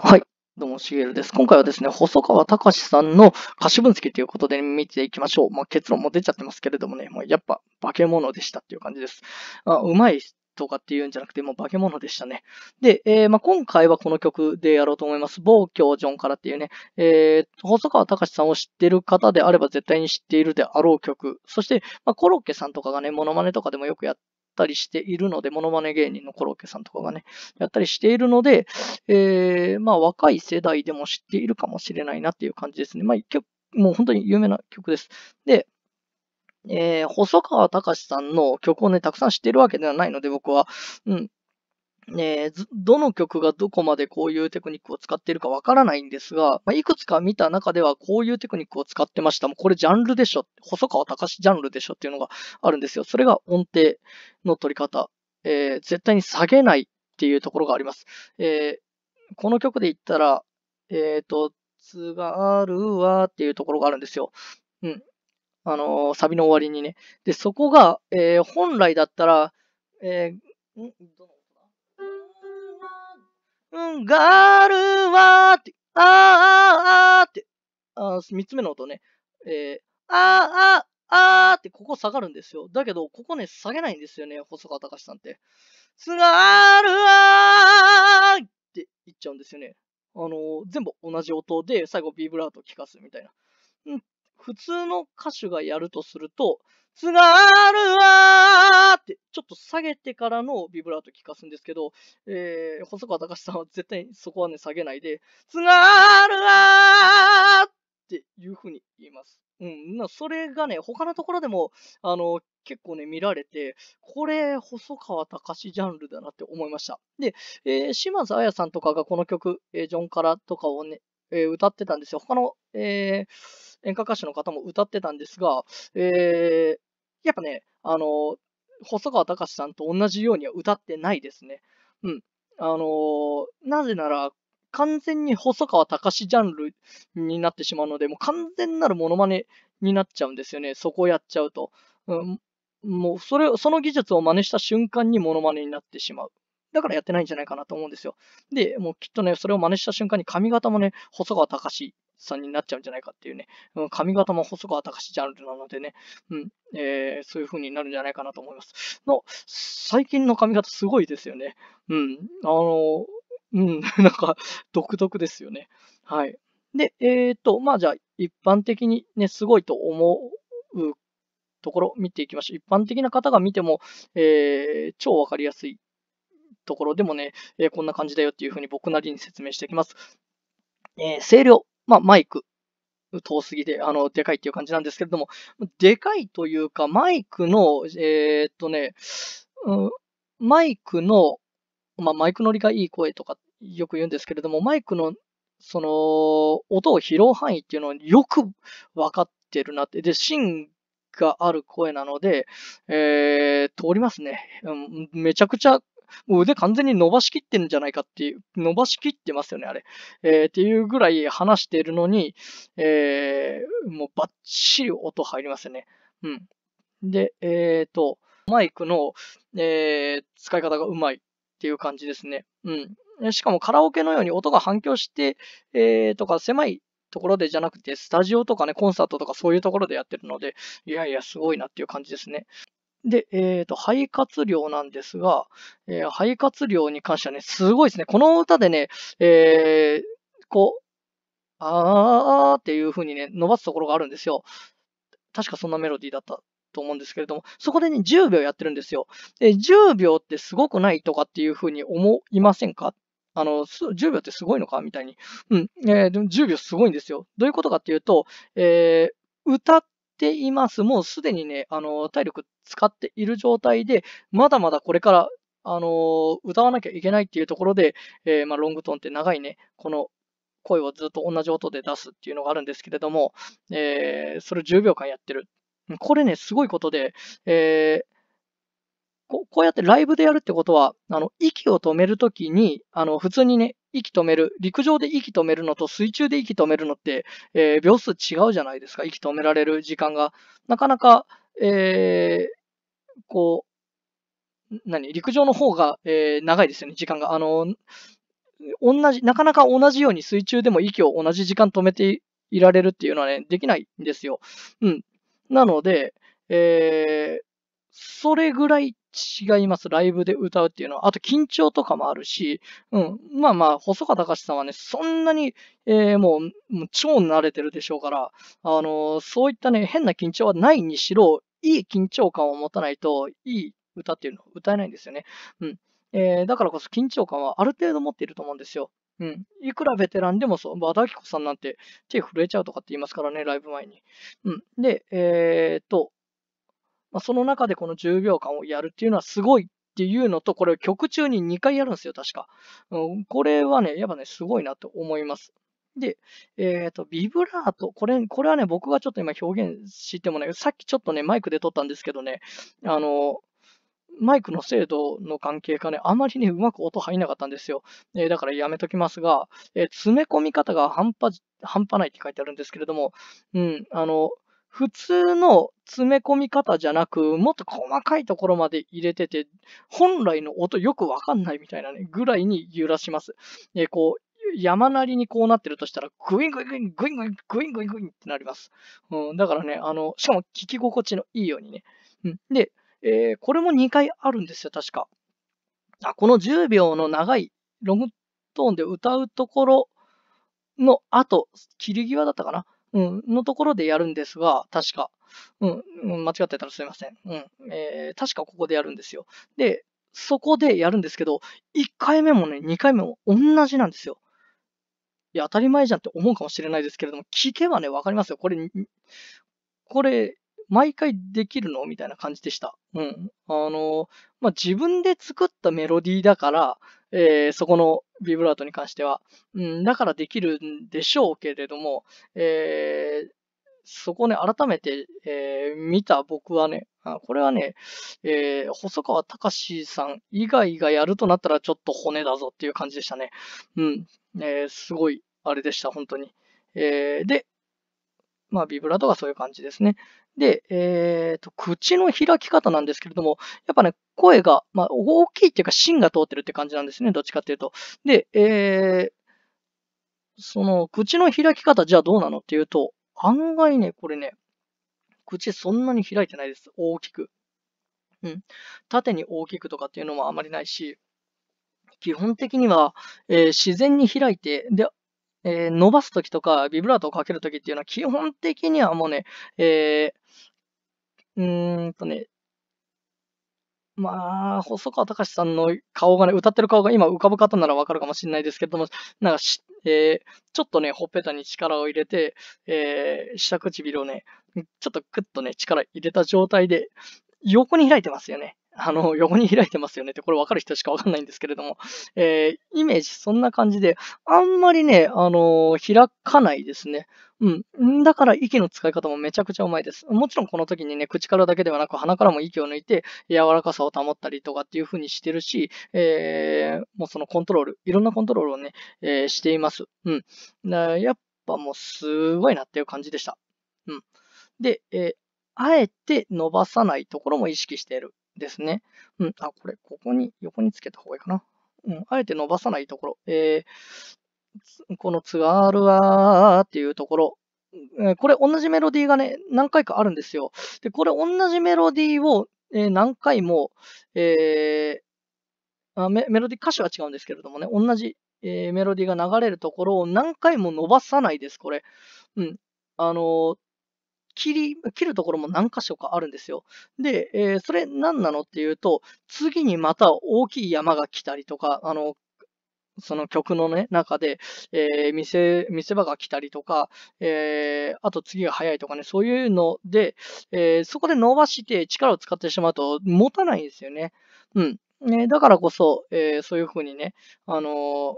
はい。どうも、しげるです。今回はですね、細川隆さんの歌詞分析ということで見ていきましょう。まあ、結論も出ちゃってますけれどもね、もうやっぱ化け物でしたっていう感じです。あうまいとかっていうんじゃなくて、もう化け物でしたね。で、えー、まあ、今回はこの曲でやろうと思います。暴挙ジョンからっていうね、えー、細川隆さんを知ってる方であれば絶対に知っているであろう曲。そして、まあ、コロッケさんとかがね、モノマネとかでもよくやってったりしているので、モノマネ芸人のコロッケさんとかがね、やったりしているので、えー、まあ若い世代でも知っているかもしれないなっていう感じですね。まあ曲、もう本当に有名な曲です。で、えー、細川隆さんの曲をね、たくさん知っているわけではないので、僕は、うん、ね、どの曲がどこまでこういうテクニックを使っているかわからないんですが、まあ、いくつか見た中ではこういうテクニックを使ってました。もうこれジャンルでしょ。細川隆ジャンルでしょっていうのがあるんですよ。それが音程の取り方。えー、絶対に下げないっていうところがあります。えー、この曲で言ったら、えっ、ー、と、つがあるわっていうところがあるんですよ。うん。あのサビの終わりにね。で、そこが、え本来だったら、えー、んガールはって、あーあーあーって、あ三つ目の音ね、えー、あーあーあーってここ下がるんですよ。だけど、ここね、下げないんですよね、細川隆さんって。つがるわーって言っちゃうんですよね。あのー、全部同じ音で、最後ビブラート聞かすみたいな。うん、普通の歌手がやるとすると、つがるわー下げてからのビブラート聞かすんですけど、えー、細川隆さんは絶対にそこはね、下げないで、つがーるーっていうふうに言います。うん。な、それがね、他のところでも、あの、結構ね、見られて、これ、細川隆ジャンルだなって思いました。で、えー、島津彩さんとかがこの曲、えー、ジョンカラとかをね、えー、歌ってたんですよ。他の、えー、演歌歌手の方も歌ってたんですが、えー、やっぱね、あの、細川隆さんと同じようには歌ってないですね。うん。あのー、なぜなら、完全に細川隆ジャンルになってしまうので、もう完全なるモノマネになっちゃうんですよね。そこをやっちゃうと。うん、もう、それ、その技術を真似した瞬間にモノマネになってしまう。だからやってないんじゃないかなと思うんですよ。で、もうきっとね、それを真似した瞬間に髪型もね、細川隆さんになっちゃうんじゃないかっていうね、うん、髪型も細川隆ジャンルなのでね、うん、えー、そういう風になるんじゃないかなと思います。の、最近の髪型すごいですよね。うん、あの、うん、なんか、独特ですよね。はい。で、えっ、ー、と、まあじゃあ、一般的にね、すごいと思うところ見ていきましょう。一般的な方が見ても、えー、超わかりやすいところでもね、えこんな感じだよっていうふうに僕なりに説明していきます。え声量、まあ、マイク、遠すぎで、あの、でかいっていう感じなんですけれども、でかいというか、マイクの、えー、っとね、うん、マイクの、まあ、マイク乗りがいい声とかよく言うんですけれども、マイクの、その、音を拾う範囲っていうのをよく分かってるなって。で、芯がある声なので、えー、通りますね、うん。めちゃくちゃもう腕完全に伸ばしきってんじゃないかっていう、伸ばしきってますよね、あれ。えー、っていうぐらい話してるのに、えー、もうバッチリ音入りますよね。うん。で、えっ、ー、と、マイクの、えー、使い方がうまいっていう感じですね。うん。しかもカラオケのように音が反響して、えー、とか狭いところでじゃなくて、スタジオとかね、コンサートとかそういうところでやってるので、いやいや、すごいなっていう感じですね。で、えっ、ー、と、肺活量なんですが、えー、肺活量に関してはね、すごいですね。この歌でね、えー、こう、あーっていう風にね、伸ばすところがあるんですよ。確かそんなメロディーだったと思うんですけれども、そこでね、10秒やってるんですよ。で、10秒ってすごくないとかっていう風に思いませんかあの、10秒ってすごいのかみたいに。うん。えー、でも10秒すごいんですよ。どういうことかっていうと、えー、歌っています。もうすでにね、あの、体力使っている状態で、まだまだこれから、あの、歌わなきゃいけないっていうところで、えー、まあ、ロングトーンって長いね、この声をずっと同じ音で出すっていうのがあるんですけれども、えー、それ10秒間やってる。これね、すごいことで、えー、こうやってライブでやるってことは、あの、息を止めるときに、あの、普通にね、息止める、陸上で息止めるのと水中で息止めるのって、えー、秒数違うじゃないですか。息止められる時間が。なかなか、えー、こう、何陸上の方が、えー、長いですよね、時間が。あの、同じ、なかなか同じように水中でも息を同じ時間止めていられるっていうのはね、できないんですよ。うん。なので、えー、それぐらい違います。ライブで歌うっていうのは。あと緊張とかもあるし、うん。まあまあ、細川隆さんはね、そんなに、えー、もう、もう超慣れてるでしょうから、あのー、そういったね、変な緊張はないにしろ、いい緊張感を持たないと、いい歌っていうのを歌えないんですよね。うん。えー、だからこそ緊張感はある程度持っていると思うんですよ。うん。いくらベテランでもそう、和田アキ子さんなんて手震えちゃうとかって言いますからね、ライブ前に。うん。で、えー、っと、まあ、その中でこの10秒間をやるっていうのはすごいっていうのと、これを曲中に2回やるんですよ、確か。うん、これはね、やっぱね、すごいなと思います。で、えっ、ー、と、ビブラート。これ、これはね、僕がちょっと今表現してもね、さっきちょっとね、マイクで撮ったんですけどね、あの、マイクの精度の関係かね、あまりね、うまく音入んなかったんですよ。えー、だからやめときますが、えー、詰め込み方が半端、半端ないって書いてあるんですけれども、うん、あの、普通の詰め込み方じゃなく、もっと細かいところまで入れてて、本来の音よくわかんないみたいなね、ぐらいに揺らします。えー、こう、山なりにこうなってるとしたら、グイングイングイングイングイングイングイングインってなります。うん、だからね、あの、しかも聞き心地のいいようにね。うん、で、えー、これも2回あるんですよ、確か。あ、この10秒の長いロングトーンで歌うところの後、切り際だったかな。うん、のところでやるんですが、確か。うん、間違ってたらすいません。うん、えー、確かここでやるんですよ。で、そこでやるんですけど、1回目もね、2回目も同じなんですよ。いや、当たり前じゃんって思うかもしれないですけれども、聞けばね、わかりますよ。これ、これ、毎回できるのみたいな感じでした。うん。あの、まあ、自分で作ったメロディーだから、えー、そこのビブラートに関しては、うん、だからできるんでしょうけれども、えー、そこね、改めて、えー、見た僕はね、あこれはね、えー、細川隆さん以外がやるとなったらちょっと骨だぞっていう感じでしたね。うん。えー、すごい、あれでした、本当に。えー、で、まあ、ビブラートがそういう感じですね。で、えっ、ー、と、口の開き方なんですけれども、やっぱね、声が、まあ、大きいっていうか芯が通ってるって感じなんですね。どっちかっていうと。で、えー、その、口の開き方じゃあどうなのっていうと、案外ね、これね、口そんなに開いてないです。大きく。うん。縦に大きくとかっていうのもあまりないし、基本的には、えー、自然に開いて、で、えー、伸ばすときとか、ビブラートをかけるときっていうのは、基本的にはもうね、えー、うーんとね、まあ、細川隆さんの顔がね、歌ってる顔が今浮かぶ方ならわかるかもしれないですけども、なんかし、えー、ちょっとね、ほっぺたに力を入れて、えー、下唇をね、ちょっとクッとね、力入れた状態で、横に開いてますよね。あの、横に開いてますよねって、これわかる人しかわかんないんですけれども、えー、イメージそんな感じで、あんまりね、あのー、開かないですね。うん。だから息の使い方もめちゃくちゃうまいです。もちろんこの時にね、口からだけではなく鼻からも息を抜いて柔らかさを保ったりとかっていう風にしてるし、えー、もうそのコントロール、いろんなコントロールをね、えー、しています。うん。だやっぱもうすごいなっていう感じでした。うん。で、えー、あえて伸ばさないところも意識している。ですね。うん、あ、これ、ここに、横につけた方がいいかな。うん、あえて伸ばさないところ。えー、このツアールアーっていうところ。これ同じメロディーがね、何回かあるんですよ。で、これ同じメロディーを、えー、何回も、えー、あメメロディー、歌詞は違うんですけれどもね、同じ、えー、メロディーが流れるところを何回も伸ばさないです、これ。うん。あの切り、切るところも何箇所かあるんですよ。で、えー、それ何なのっていうと、次にまた大きい山が来たりとか、あの、その曲のね、中で、えー、見せ、見せ場が来たりとか、えー、あと次が早いとかね、そういうので、えー、そこで伸ばして力を使ってしまうと持たないんですよね。うん。ね、だからこそ、えー、そういうふうにね、あのー、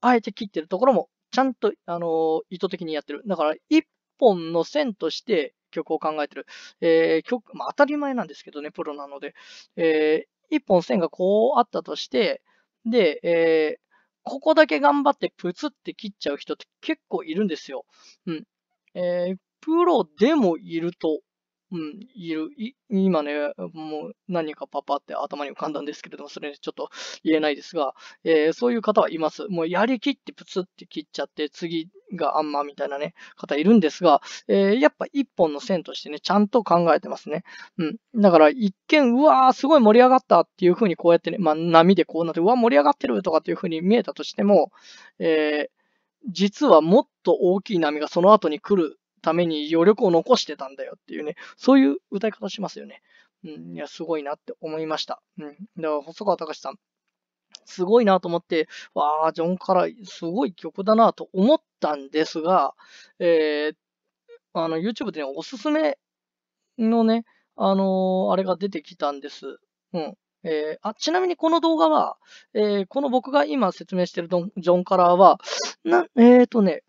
あえて切ってるところも、ちゃんと、あのー、意図的にやってる。だから、一本の線として曲を考えてる。えー、曲、まあ、当たり前なんですけどね、プロなので。えー、一本線がこうあったとして、で、えー、ここだけ頑張ってプツって切っちゃう人って結構いるんですよ。うん。えー、プロでもいるとうん、いる、い今ね、もう何かパパって頭に浮かんだんですけれども、それちょっと言えないですが、えー、そういう方はいます。もうやりきってプツって切っちゃって、次があんまみたいなね、方いるんですが、えー、やっぱ一本の線としてね、ちゃんと考えてますね。うん。だから一見、うわー、すごい盛り上がったっていう風にこうやってね、まあ波でこうなって、うわ、盛り上がってるとかっていう風に見えたとしても、えー、実はもっと大きい波がその後に来るために余力を残してたんだよっていうね、そういう歌い方しますよね。うん、いや、すごいなって思いました。うん。だから、細川隆さん、すごいなと思って、わあ、ジョン・カラー、すごい曲だなと思ったんですが、えー、あの、YouTube でね、おすすめのね、あのー、あれが出てきたんです。うん。えー、あちなみにこの動画は、えー、この僕が今説明してるジョンカラーは、な、えっ、ー、とね、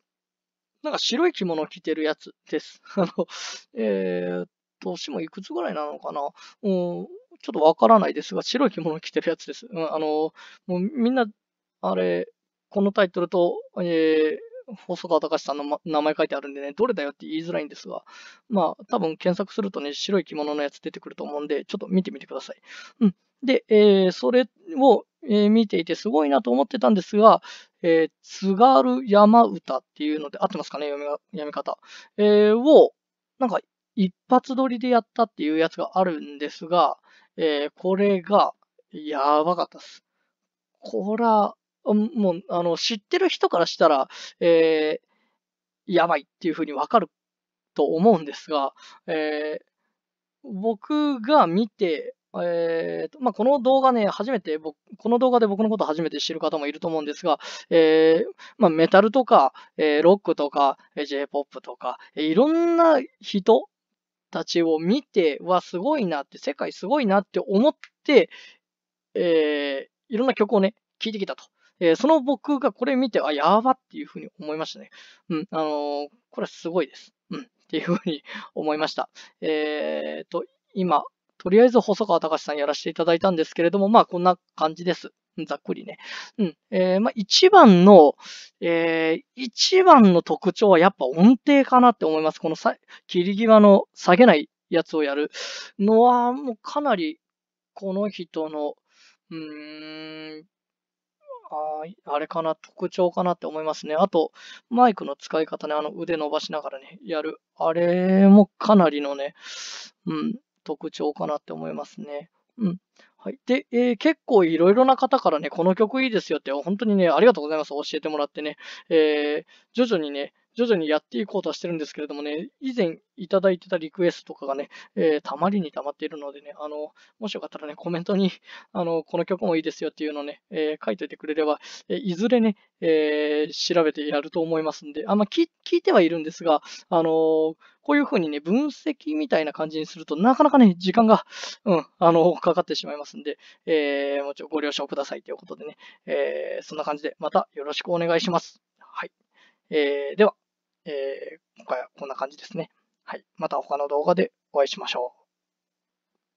なんか白い着物着てるやつです。あの、えー、年もいくつぐらいなのかな、うん、ちょっとわからないですが、白い着物着てるやつです。うん、あの、もうみんな、あれ、このタイトルと、えー、細川隆さんの名前書いてあるんでね、どれだよって言いづらいんですが、まあ、多分検索するとね、白い着物のやつ出てくると思うんで、ちょっと見てみてください。うん。で、えー、それを、えー、見ていてすごいなと思ってたんですが、えー、津軽山歌っていうので、合ってますかね読み読み方。えー、を、なんか、一発撮りでやったっていうやつがあるんですが、えー、これが、やばかったっす。こら、もう、あの、知ってる人からしたら、えー、やばいっていうふうにわかると思うんですが、えー、僕が見て、えーまあ、この動画ね、初めて僕、この動画で僕のこと初めて知る方もいると思うんですが、えーまあ、メタルとか、えー、ロックとか、え J-POP とか、えいろんな人たちを見てはすごいなって、世界すごいなって思って、えー、いろんな曲をね、聴いてきたと。えー、その僕がこれ見て、あ、やばっていうふうに思いましたね。うん、あのー、これすごいです。うん、っていうふうに思いました。えっ、ー、と、今、とりあえず細川隆さんやらせていただいたんですけれども、まあこんな感じです。ざっくりね。うん。えー、まあ、一番の、えー、一番の特徴はやっぱ音程かなって思います。このさ、切り際の下げないやつをやるのは、もうかなり、この人の、うーん、ああれかな、特徴かなって思いますね。あと、マイクの使い方ね、あの腕伸ばしながらね、やる。あれもかなりのね、うん、特徴かなって思いますね。うん。はい。で、えー、結構いろいろな方からね、この曲いいですよって、本当にね、ありがとうございます。教えてもらってね、えー、徐々にね、徐々にやっていこうとはしてるんですけれどもね、以前いただいてたリクエストとかがね、えー、たまりにたまっているのでね、あの、もしよかったらね、コメントに、あの、この曲もいいですよっていうのをね、えー、書いておいてくれれば、えー、いずれね、えー、調べてやると思いますんで、あんま聞聞いてはいるんですが、あのー、こういうふうにね、分析みたいな感じにすると、なかなかね、時間が、うん、あの、かかってしまいますんで、えー、もちろんご了承くださいということでね、えー、そんな感じで、またよろしくお願いします。はい。えー、では。えー、今回はこんな感じですね。はい。また他の動画でお会いしましょう。